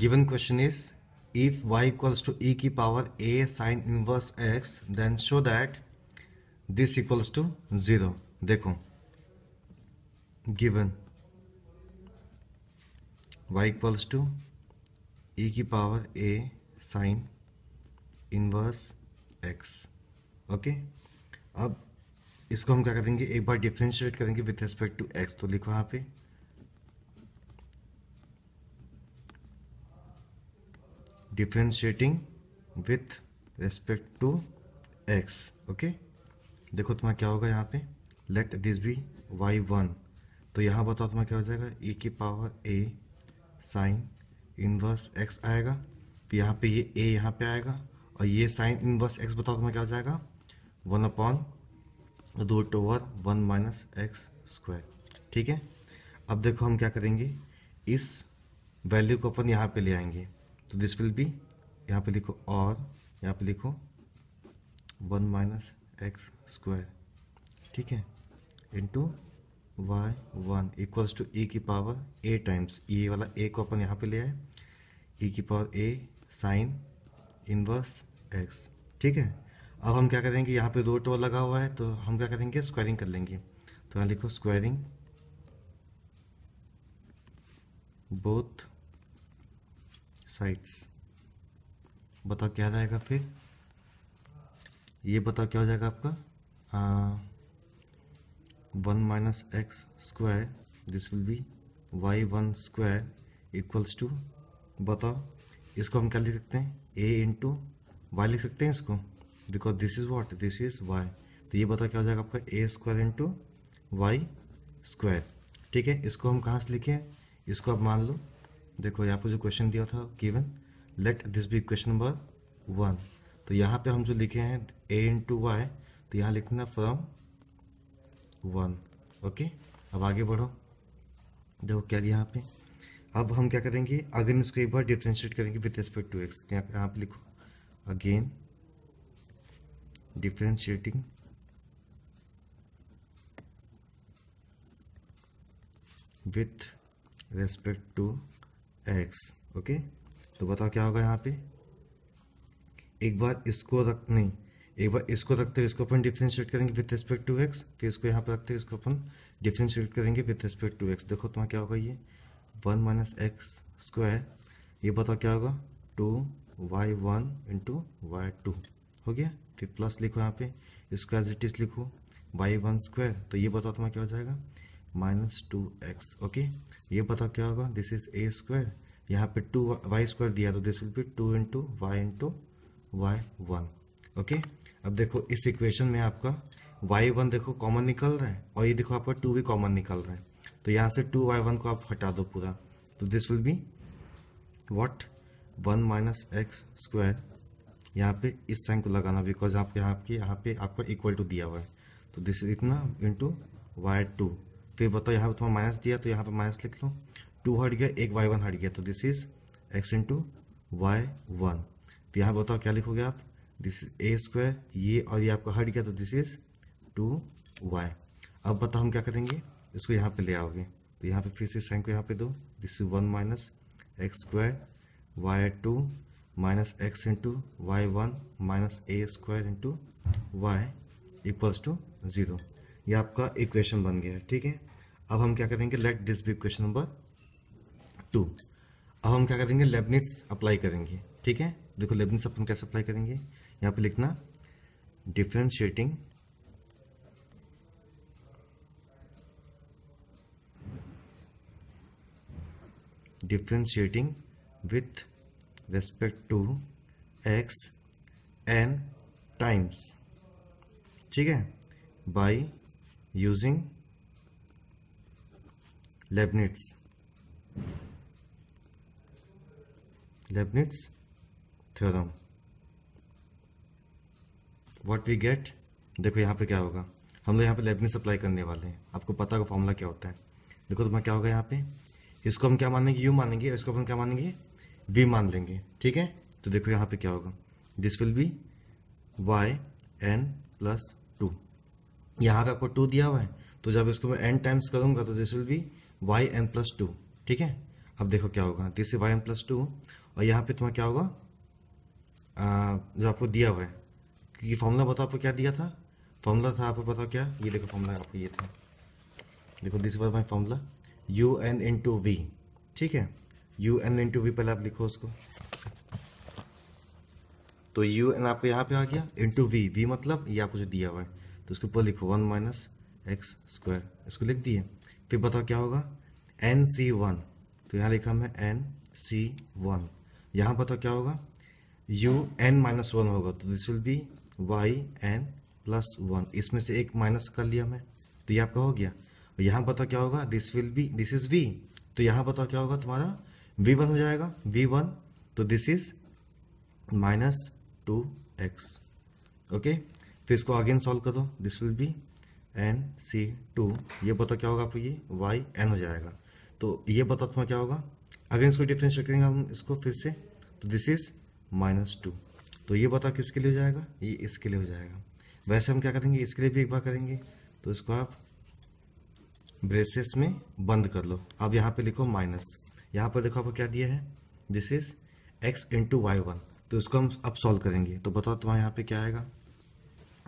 given question is if Y equals to E की power A sine inverse X then show that this equals to zero देखो given Y equals to E की power A sine inverse X okay अब इसको हम क्या करेंगे एक बार डिफ्रेंशिएट करेंगे विथ रेस्पेक्ट टू एक्स तो लिखो यहाँ पे differentiating with respect to X okay देखो तुम्हारा क्या होगा यहाँ पे let this be Y one तो यहाँ बताओ तुम्हारा क्या हो जाएगा ए e की power A sine inverse X आएगा तो यहाँ पे ये ए यहाँ पे आएगा और ये साइन इनवर्स एक्स बताओ तुम्हें क्या हो जाएगा one upon root over one minus X square ठीक है अब देखो हम क्या करेंगे इस वैल्यू को अपन यहाँ पे ले आएंगे तो दिस विल बी यहाँ पे लिखो और यहाँ पे लिखो वन माइनस एक्स स्क्वायर ठीक है into Y one equals to A की पावर ए टाइम्स ए वाला ए को अपन यहाँ पे ले आए ई e की power A sine inverse X ठीक है अब हम क्या करेंगे यहाँ पे रोट वाला लगा हुआ है तो हम क्या करेंगे स्क्वायरिंग कर लेंगे तो यहाँ लिखो स्क्वायरिंग बोथ साइड्स बताओ क्या रहेगा फिर ये बताओ क्या हो जाएगा आपका one minus X square this will be Y one square equals to बताओ इसको हम क्या लिख सकते हैं ए इंटू वाई लिख सकते हैं इसको because this is what this is Y तो ये बताओ क्या हो जाएगा आपका A square into Y square ठीक है इसको हम कहाँ से लिखें इसको आप मान लो देखो यहाँ पर जो क्वेश्चन दिया था given let this be question number one तो यहाँ पे हम जो लिखे हैं ए इन टू वाई तो यहाँ लिखना फ्रॉम वन ओके अब आगे बढ़ो देखो क्या दिया यहाँ पे अब हम क्या करेंगे अगेन इसको एक बार डिफ्रेंशिएट करेंगे विथ रिस्पेक्ट टू एक्स यहाँ पे यहाँ पे लिखो again differentiating with respect to X okay तो बताओ क्या होगा यहाँ पे एक बार इसको रख नहीं एक बार इसको रखते हुए इसको अपन डिफ्रेंशिएट करेंगे विथ रिस्पेक्ट टू एक्स फिर इसको यहाँ पर रखते हुए इसको अपन डिफ्रेंशिएट करेंगे विथ रिस्पेक्ट टू एक्स देखो तुम्हारा क्या होगा ये वन माइनस एक्स स्क्वायर ये बताओ क्या होगा two Y one into Y two हो गया फिर प्लस लिखो यहाँ पे स्क्वायर एज इट इज लिखो वाई वन स्क्वायर तो ये बताओ तुम्हारा क्या हो जाएगा माइनस टू एक्स ओके ये पता क्या होगा दिस इज ए स्क्वायर यहाँ पे टू वाई स्क्वायर दिया तो this will be two into Y into Y one okay अब देखो इस इक्वेशन में आपका वाई वन देखो कॉमन निकल रहा है और ये देखो आपका टू भी कॉमन निकल रहा है तो यहाँ से टू वाई वन को आप हटा दो पूरा तो this will be what one minus X square यहाँ पे इस साइन को लगाना बिकॉज आपके यहाँ के यहाँ पे आपका इक्वल टू दिया हुआ है तो दिस इतना इंटू वाई टू फिर बताओ यहाँ पर तुम्हारा माइनस दिया तो यहाँ पर माइनस लिख लो टू हट गया एक वाई वन हट गया तो this is X into Y one तो यहाँ बताओ क्या लिखोगे आप दिस इज ए स्क्वायर ये और ये आपका हट गया तो दिस इज टू वाई अब बताओ हम क्या करेंगे इसको यहाँ पे ले आओगे तो यहाँ पे फिर से साइन को यहाँ पे दो this is one minus X square Y two minus X into Y one minus A square into Y equals to zero ये आपका इक्वेशन बन गया ठीक है अब हम क्या करेंगे let this be question number two अब हम क्या करेंगे लेबनिट्स अप्लाई करेंगे ठीक है देखो लेबनिट्स अपन कैसे अप्लाई करेंगे यहाँ पे लिखना differentiating differentiating with respect to X N times ठीक है by using Leibniz Leibniz theorem what we get देखो यहाँ पे क्या होगा हम लोग यहाँ पे लेबनिज अप्लाई करने वाले हैं आपको पता होगा फॉर्मूला क्या होता है देखो तुम्हें क्या होगा यहाँ पे इसको हम क्या मानेंगे यू मानेंगे इसको हम क्या मानेंगे बी मान लेंगे ठीक है तो देखो यहाँ पे क्या होगा this will be Y N plus two यहाँ पे आपको टू दिया हुआ है तो जब इसको मैं एन टाइम्स करूँगा तो this will be Y M plus two ठीक है अब देखो क्या होगा this is Y M plus two और यहाँ पे तुम्हारा क्या होगा आ, जो आपको दिया हुआ है क्योंकि फॉर्मूला बताओ आपको क्या दिया था फॉर्मूला था आपको बताओ क्या ये देखो फॉर्मूला आपको ये था देखो this was my formula U N into V ठीक है U N into V पहले आप लिखो उसको तो यू एन आपको यहाँ पे आ गया इंटू वी वी मतलब ये आपको जो दिया हुआ है तो उसके ऊपर लिखो वन माइनस एक्स स्क्वायर इसको लिख दिए फिर बताओ क्या होगा एन सी वन तो यहाँ लिखा मैं एन सी वन यहाँ बताओ क्या होगा यू एन माइनस वन होगा तो this will be Y N plus one इसमें से एक माइनस कर लिया मैं तो ये आपका हो गया और यहाँ बताओ क्या होगा this will be this is V तो यहाँ बताओ क्या होगा तुम्हारा वी वन हो जाएगा वी वन तो this is minus two X okay फिर इसको अगेन सॉल्व कर दो this will be N C two ये बताओ क्या होगा आपको ये वाई एन हो जाएगा तो ये बताओ तुम्हें क्या होगा अगर इसको डिफ्रेंस करेंगे हम इसको फिर से तो दिस इज माइनस टू तो ये बताओ किसके लिए हो जाएगा ये इसके लिए हो जाएगा वैसे हम क्या करेंगे इसके लिए भी एक बार करेंगे तो इसको आप ब्रेसेस में बंद कर लो अब यहाँ पे लिखो माइनस यहाँ पर देखो आपको क्या दिया है this is X into Y one तो इसको हम अब सॉल्व करेंगे तो बताओ तुम्हारे यहाँ पे क्या आएगा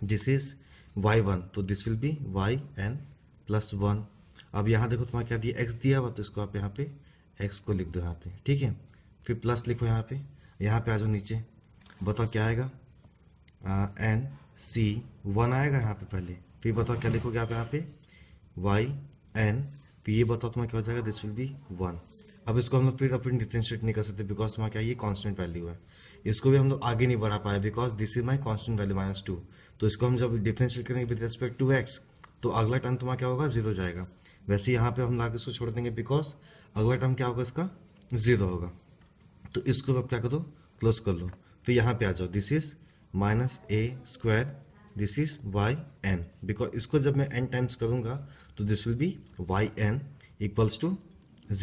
दिस इज वाई वन तो this will be Y N plus one अब यहाँ देखो तुम्हारा क्या दिया एक्स दिया हुआ तो इसको आप यहाँ पे एक्स को लिख दो यहाँ पे ठीक है फिर प्लस लिखो यहाँ पे यहाँ पे आ जाओ नीचे बताओ क्या आएगा एन सी वन आएगा यहाँ पे पहले फिर बताओ क्या लिखोगे आप यहाँ पे वाई एन फिर ये बताओ तुम्हारा क्या हो जाएगा दिस विल बी वन अब इसको हम लोग फिर अपनी डिफ्रेंशिएट नहीं कर सकते बिकॉज वहाँ क्या ये कॉन्स्टेंट वैल्यू है इसको भी हम लोग आगे नहीं बढ़ा पाए because this is my constant value minus two तो इसको हम जब डिफ्रेंशिएट करेंगे विद रेस्पेक्ट टू एक्स तो अगला टर्म तुम्हारा तो क्या होगा जीरो जाएगा वैसे यहाँ पे हम ला इसको छोड़ देंगे बिकॉज अगला टर्म क्या होगा इसका जीरो होगा तो इसको अब क्या दो क्लोज कर लो फिर यहाँ पे आ जाओ this is minus A square this is Y N because इसको जब मैं एन टाइम्स करूँगा तो this will be Y N equals to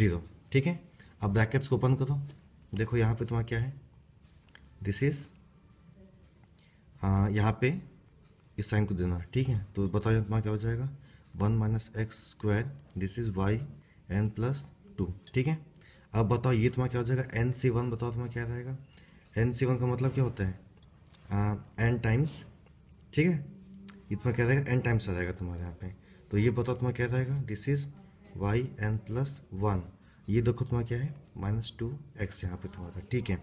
zero ठीक है अब ब्रैकेट्स को ओपन करो देखो यहाँ पे तुम्हारा क्या है दिस इज हाँ, यहाँ पे इस साइन को देना ठीक है तो बताओ तुम्हारा क्या हो जाएगा one minus X square this is Y N plus two ठीक है अब बताओ ये तुम्हारा क्या हो जाएगा एन सी वन बताओ तुम्हारा क्या रहेगा एन सी वन का मतलब क्या होता है एन टाइम्स ठीक है ये तुम्हारा क्या रहेगा एन टाइम्स आ जाएगा तुम्हारे यहाँ पे तो ये बताओ तुम्हारा क्या रहेगा this is Y N plus one ये देखो तुम्हारा क्या है माइनस टू एक्स यहाँ पे तुम्हारा था ठीक है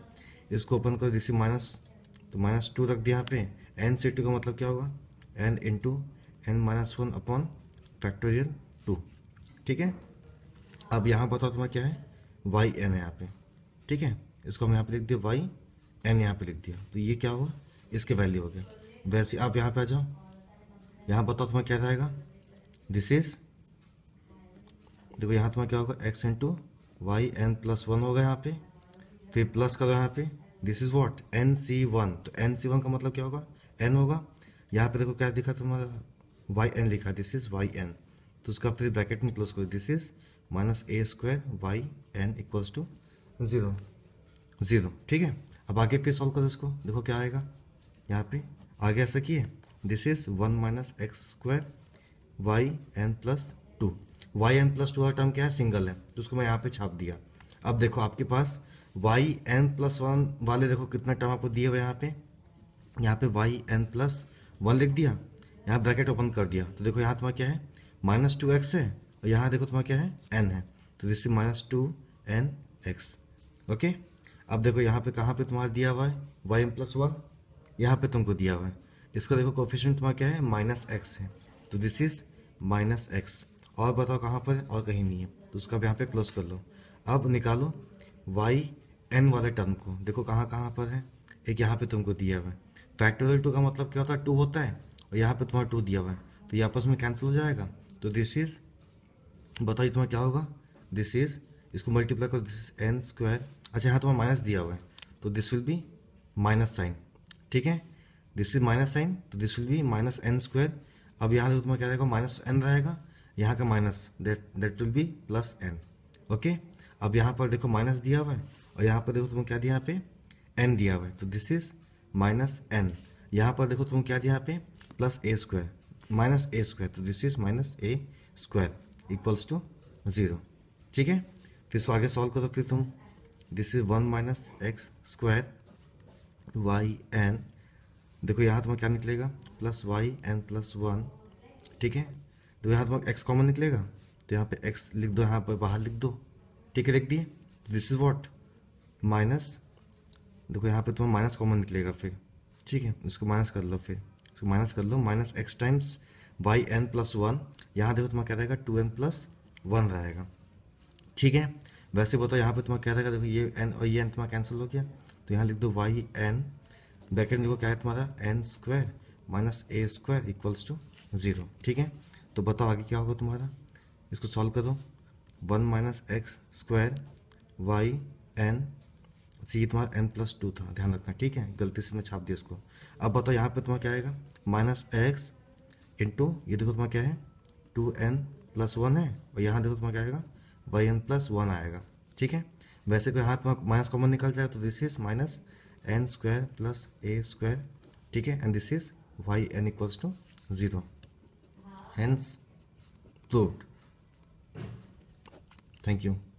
इसको ओपन करो जैसे माइनस तो माइनस टू रख दिया यहाँ पे एन से टू का मतलब क्या होगा N into N minus one upon factorial two ठीक है अब यहाँ बताओ तुम्हारा क्या है वाई एन है यहाँ पे ठीक है इसको हम यहाँ पे लिख दिया वाई एन यहाँ पे लिख दिया तो ये क्या हुआ इसके वैल्यू हो गया वैसे आप यहाँ पे आ जाओ यहाँ बताओ तुम्हें क्या रहेगा दिस इज देखो यहाँ तुम्हें क्या होगा X into Y N plus one होगा यहाँ पे फिर प्लस करो यहाँ पे this is what N C one तो एन सी वन का मतलब क्या होगा एन होगा यहाँ पे देखो क्या दिखा तुम्हारा वाई एन लिखा दिस इज वाई एन तो उसका फिर ब्रैकेट में क्लोज करो this is minus A square Y N equals to zero zero ठीक है अब आगे फिर सॉल्व करो इसको देखो क्या आएगा यहाँ पे आगे ऐसा किए this is one minus X square Y N plus two Y N plus two वाला टर्म क्या है सिंगल है तो उसको मैं यहाँ पे छाप दिया अब देखो आपके पास वाई एन प्लस वन वाले देखो कितना टर्म आपको दिए हुए यहाँ पे यहाँ पे वाई एन प्लस वन लिख दिया यहाँ ब्रैकेट ओपन कर दिया तो देखो यहाँ तुम्हारा क्या है माइनस टू एक्स है और यहाँ देखो तुम्हारा क्या है एन है तो this minus two N X okay अब देखो यहाँ पे कहाँ पे तुम्हारा दिया हुआ है वाई एन प्लस वन यहाँ पे तुमको दिया हुआ है इसका देखो कोफिशियंट तुम्हारा क्या है माइनस एक्स है तो दिस इज माइनस एक्स और बताओ कहाँ पर है और कहीं नहीं है तो उसका यहाँ पे क्लोज कर लो अब निकालो वाई एन वाले टर्म को देखो कहाँ कहाँ पर है एक यहाँ पे तुमको दिया हुआ है फैक्टोरियल टू का मतलब क्या होता है टू होता है और यहाँ पे तुम्हारा टू दिया हुआ है तो ये आपस में कैंसिल हो जाएगा तो दिस इज़ बताओ तुम्हारा क्या होगा दिस इज़ इसको मल्टीप्लाई करो दिस इज एन स्क्वायर अच्छा यहाँ तुम्हारा माइनस दिया हुआ है तो this will be minus sign ठीक है दिस इज माइनस साइन तो this will be minus N square अब यहाँ देखो तुम्हारा क्या रहेगा माइनस एन रहेगा यहाँ का minus that that will be plus N okay अब यहाँ पर देखो माइनस दिया हुआ है और यहाँ पर देखो तुम्हें क्या दिया यहाँ पे एन दिया हुआ है तो दिस इज माइनस एन यहाँ पर देखो तुम्हें क्या दिया यहाँ पे plus A square minus A square तो this is minus A square equals to zero ठीक है फिर इसको आगे सॉल्व करो फिर तुम this is one minus X square Y N देखो यहाँ तुम्हें क्या निकलेगा plus Y N plus one ठीक है दो तो यहाँ तुम्हारा एक्स कॉमन निकलेगा तो यहाँ पे एक्स लिख दो यहाँ पर बाहर लिख दो ठीक है लिख दिए दिस इज़ वॉट माइनस देखो यहाँ पे तुम्हारा माइनस कॉमन निकलेगा फिर ठीक है इसको माइनस कर लो फिर इसको माइनस कर लो minus X times Y N plus one यहाँ देखो तुम्हारा क्या रहेगा टू एन प्लस वन रहेगा ठीक है वैसे बताओ यहाँ पे तुम्हारा क्या रहेगा देखो ये एन और ये एन तुम्हारा कैंसिल हो गया तो यहाँ लिख दो वाई एन बैकेंड देखो क्या है तुम्हारा N square minus A square equals to zero ठीक है तो बताओ आगे क्या होगा तुम्हारा इसको सॉल्व करो one minus X square Y N C ये तुम्हारा एन प्लस टू था ध्यान रखना ठीक है गलती से मैं छाप दिया इसको अब बताओ यहाँ पे तुम्हारा क्या आएगा माइनस एक्स इंटू ये देखो तुम्हारा क्या है टू एन प्लस वन है और यहाँ देखो तुम्हारा क्या आएगा वाई एन प्लस वन आएगा ठीक है वैसे कोई हाथ में माइनस कॉमन निकल जाए तो this is minus N square plus A square ठीक है and this is Y N equals to zero hence proved thank you